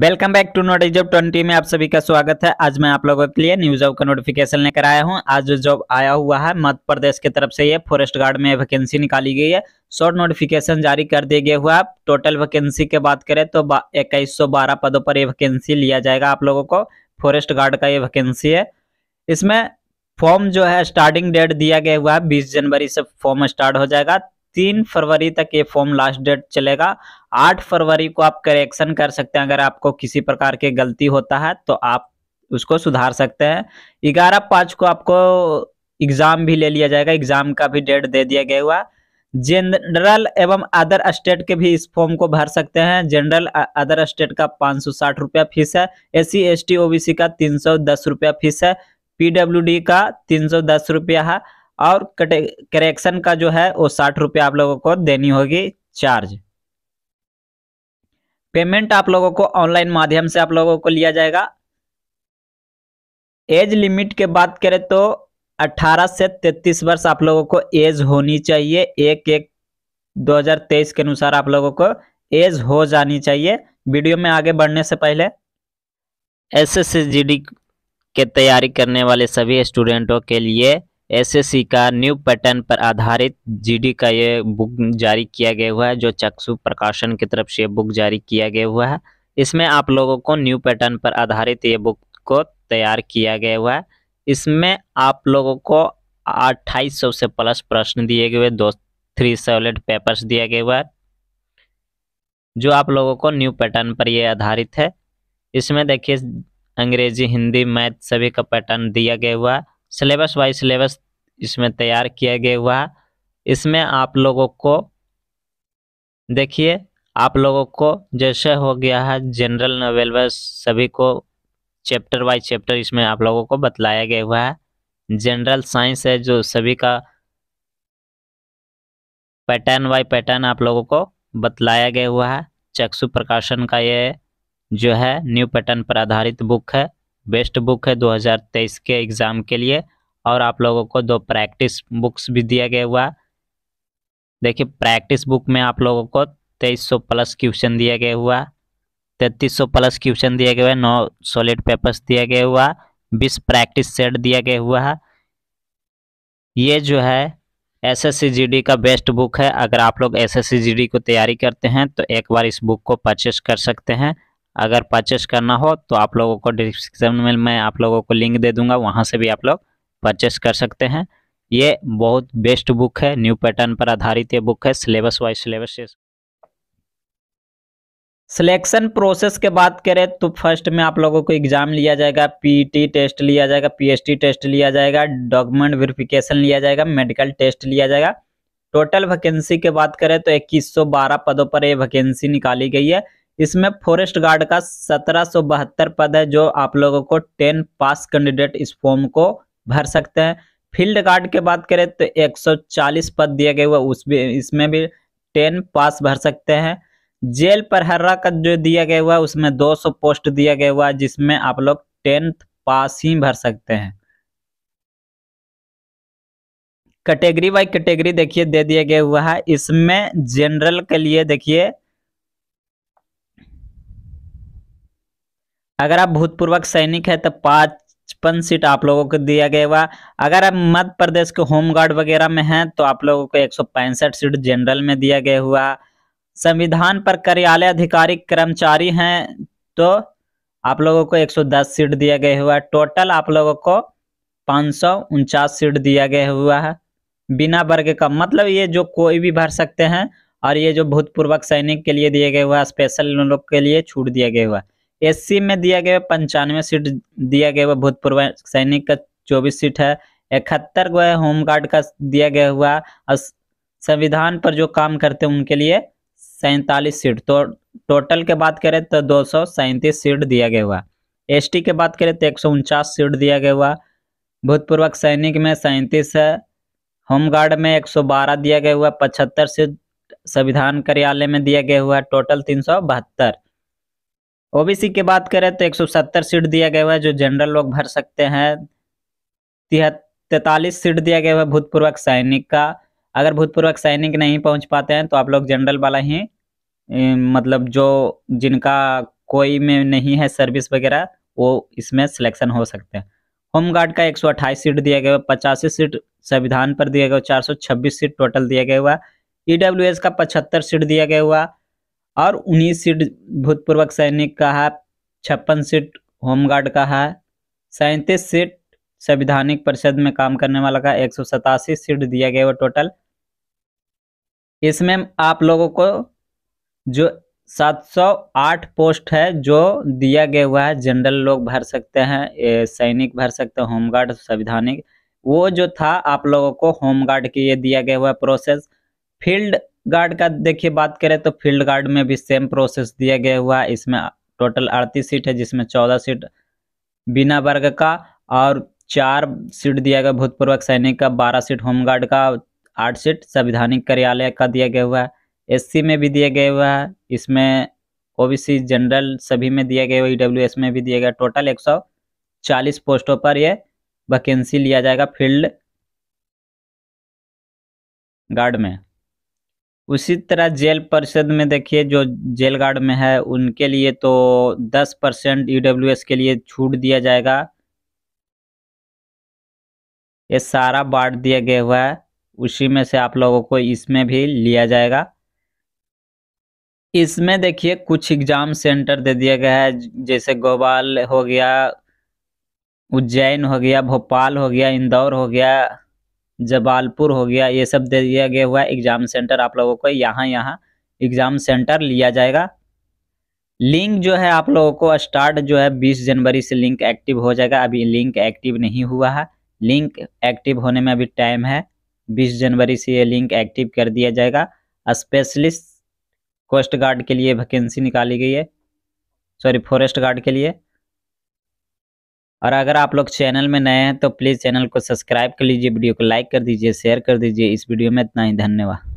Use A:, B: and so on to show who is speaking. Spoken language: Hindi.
A: welcome back to note job twenty में आप सभी का स्वागत है आज मैं आप लोगों के लिए न्यू जॉब का नोटिफिकेशन लेकर आया हूं आज जो जॉब आया हुआ है मध्य प्रदेश की तरफ से ये फॉरेस्ट गार्ड में वैकेंसी निकाली गई है शॉर्ट नोटिफिकेशन जारी कर दिया गया हुआ टोटल वैकेंसी की बात करें तो इक्कीस पदों पर यह वैकेंसी लिया जाएगा आप लोगों को फॉरेस्ट गार्ड का ये वैकेंसी है इसमें फॉर्म जो है स्टार्टिंग डेट दिया गया हुआ है बीस जनवरी से फॉर्म स्टार्ट हो जाएगा तीन फरवरी तक ये फॉर्म लास्ट डेट चलेगा आठ फरवरी को आप करेक्शन कर सकते हैं अगर आपको किसी प्रकार की गलती होता है तो आप उसको सुधार सकते हैं ग्यारह पाँच को आपको एग्जाम भी ले लिया जाएगा एग्जाम का भी डेट दे दिया गया हुआ जनरल एवं अदर स्टेट के भी इस फॉर्म को भर सकते हैं जनरल अदर स्टेट का पाँच सौ साठ रुपया फीस है एस सी एस टी का तीन सौ दस रुपया फीस है पी डी का तीन सौ दस रुपया है और करेक्शन का जो है वो साठ रुपया आप लोगों को देनी होगी चार्ज पेमेंट आप लोगों को ऑनलाइन माध्यम से आप लोगों को लिया जाएगा एज लिमिट के बात करें तो 18 से 33 वर्ष आप लोगों को एज होनी चाहिए एक एक 2023 के अनुसार आप लोगों को एज हो जानी चाहिए वीडियो में आगे बढ़ने से पहले एस एस के तैयारी करने वाले सभी स्टूडेंटों के लिए एसएससी का न्यू पैटर्न पर आधारित जीडी का ये बुक जारी किया गया हुआ है जो चक्षु प्रकाशन की तरफ से ये बुक जारी किया गया हुआ है इसमें आप लोगों को न्यू पैटर्न पर आधारित ये बुक को तैयार किया गया हुआ है इसमें आप लोगों को अट्ठाईस सौ से प्लस प्रश्न दिए गए दो थ्री सेवलेट पेपर्स दिया गया हुआ है जो आप लोगों को न्यू पैटर्न पर ये आधारित है इसमें देखिए अंग्रेजी हिंदी मैथ सभी का पैटर्न दिया गया हुआ है सिलेबस वाइज सिलेबस इसमें तैयार किया गया हुआ है इसमें आप लोगों को देखिए आप लोगों को जैसे हो गया है जनरल नोवेल सभी को चैप्टर बाय चैप्टर इसमें आप लोगों को बतलाया गया हुआ है जनरल साइंस है जो सभी का पैटर्न बाय पैटर्न आप लोगों को बतलाया गया हुआ है चक्षु प्रकाशन का ये जो है न्यू पैटर्न पर आधारित बुक है बेस्ट बुक है 2023 के एग्ज़ाम के लिए और आप लोगों को दो प्रैक्टिस बुक्स भी दिया गया हुआ देखिए प्रैक्टिस बुक में आप लोगों को 2300 प्लस क्वेश्चन दिया गया हुआ 3300 प्लस क्वेश्चन दिया गया हुआ नौ सॉलिड पेपर्स दिया गया हुआ बीस प्रैक्टिस सेट दिया गया हुआ है ये जो है एस एस का बेस्ट बुक है अगर आप लोग एस एस को तैयारी करते हैं तो एक बार इस बुक को परचेस कर सकते हैं अगर परचेस करना हो तो आप लोगों को डिस्क्रिप्शन में मैं आप लोगों को लिंक दे दूंगा वहां से भी आप लोग परचेस कर सकते हैं ये बहुत बेस्ट बुक है न्यू पैटर्न पर आधारित ये बुक है syllabus wise syllabus selection process के बात करें तो फर्स्ट में आप लोगों को एग्जाम लिया जाएगा पीटी टेस्ट e लिया जाएगा पीएसटी टेस्ट लिया जाएगा डॉक्यूमेंट वेरिफिकेशन लिया जाएगा मेडिकल टेस्ट लिया जाएगा टोटल वैकेंसी के बात करें तो 2112 पदों पर ये वैकेंसी निकाली गई है इसमें फॉरेस्ट गार्ड का 1772 पद है जो आप लोगों को टेन पास कैंडिडेट इस फॉर्म को भर सकते हैं फील्ड गार्ड के बात करें तो 140 पद दिए गए हुआ उस भी इसमें भी 10 पास भर सकते हैं जेल प्रहरा का जो दिया गया हुआ उसमें 200 पोस्ट दिया गया हुआ जिसमें आप लोग टेंथ पास ही भर सकते हैं कैटेगरी बाई कैटेगरी देखिए दे दिया गया हुआ है इसमें जनरल के लिए देखिए अगर आप भूतपूर्वक सैनिक है तो पांच पचपन सीट आप लोगों को दिया गया हुआ अगर आप मध्य प्रदेश के होम गार्ड वगैरह में हैं तो आप लोगों को एक सीट जनरल में दिया गया हुआ संविधान पर कार्यालय अधिकारी कर्मचारी हैं तो आप लोगों को 110 सीट दिया गया हुआ है टोटल आप लोगों को पाँच सीट दिया गया हुआ है बिना वर्ग का मतलब ये जो कोई भी भर सकते हैं और ये जो भूतपूर्वक सैनिक के लिए दिए गए हुआ स्पेशल लोग के लिए छूट दिया गया हुआ एससी में दिया गया पंचानवे सीट दिया गया भूतपूर्व सैनिक का चौबीस सीट है इकहत्तर गो है होमगार्ड का दिया गया हुआ और संविधान पर जो काम करते हैं उनके लिए सैंतालीस सीट तो टोटल के बात करें तो दो सौ सैंतीस सीट दिया गया हुआ एसटी के बात करें तो एक सौ उनचास सीट दिया गया हुआ भूतपूर्वक सैनिक में सैंतीस है होमगार्ड में 112 दिया गया हुआ पचहत्तर सीट संविधान कार्यालय में दिया गया हुआ टोटल तीन सौ बहत्तर ओबीसी की बात करें तो 170 सीट दिया गया है जो जनरल लोग भर सकते हैं तैतालीस सीट दिया गया है भूतपूर्वक सैनिक का अगर भूतपूर्वक सैनिक नहीं पहुंच पाते हैं तो आप लोग जनरल वाला ही मतलब जो जिनका कोई में नहीं है सर्विस वगैरह वो इसमें सिलेक्शन हो सकते हैं होमगार्ड का 128 सीट दिया गया हुआ पचासी सीट संविधान पर दिया गया 426 सीट टोटल दिया गया हुआ ईडब्ल्यू का पचहत्तर सीट दिया गया हुआ और उन्नीस सीट भूतपूर्वक सैनिक का है छप्पन सीट होमगार्ड का है सैंतीस सीट संविधानिक परिषद में काम करने वाला का एक सौ सतासी सीट दिया गया वो टोटल इसमें आप लोगों को जो 708 पोस्ट है जो दिया गया हुआ है जनरल लोग भर सकते हैं सैनिक भर सकते हैं होमगार्ड संविधानिक वो जो था आप लोगों को होमगार्ड की ये दिया गया हुआ प्रोसेस फील्ड गार्ड का देखिए बात करें तो फील्ड गार्ड में भी सेम प्रोसेस दिया गया हुआ है इसमें टोटल अड़तीस सीट है जिसमें चौदह सीट बिना वर्ग का और चार सीट दिया गया भूतपूर्वक सैनिक का बारह सीट होमगार्ड का आठ सीट संविधानिक कार्यालय का दिया गया हुआ है एससी में भी दिया गया हुआ है इसमें ओबीसी जनरल सभी में दिया गया हुआ ईडब्ल्यू में भी दिया गया टोटल एक सौ चालीस पोस्टों पर यह वैकेंसी लिया जाएगा फील्ड गार्ड में उसी तरह जेल परिषद में देखिए जो जेल गार्ड में है उनके लिए तो दस परसेंट ई के लिए छूट दिया जाएगा ये सारा बांट दिया गया हुआ है उसी में से आप लोगों को इसमें भी लिया जाएगा इसमें देखिए कुछ एग्ज़ाम सेंटर दे दिया गया है जैसे गोपाल हो गया उज्जैन हो गया भोपाल हो गया इंदौर हो गया जबालपुर हो गया ये सब दे दिया गया हुआ है एग्ज़ाम सेंटर आप लोगों को यहाँ यहाँ एग्ज़ाम सेंटर लिया जाएगा लिंक जो है आप लोगों को स्टार्ट जो है 20 जनवरी से लिंक एक्टिव हो जाएगा अभी लिंक एक्टिव नहीं हुआ है लिंक एक्टिव होने में अभी टाइम है 20 जनवरी से ये लिंक एक्टिव कर दिया जाएगा स्पेशलिस्ट कोस्ट गार्ड के लिए वैकेंसी निकाली गई है सॉरी फॉरेस्ट गार्ड के लिए और अगर आप लोग चैनल में नए हैं तो प्लीज़ चैनल को सब्सक्राइब कर लीजिए वीडियो को लाइक कर दीजिए शेयर कर दीजिए इस वीडियो में इतना ही धन्यवाद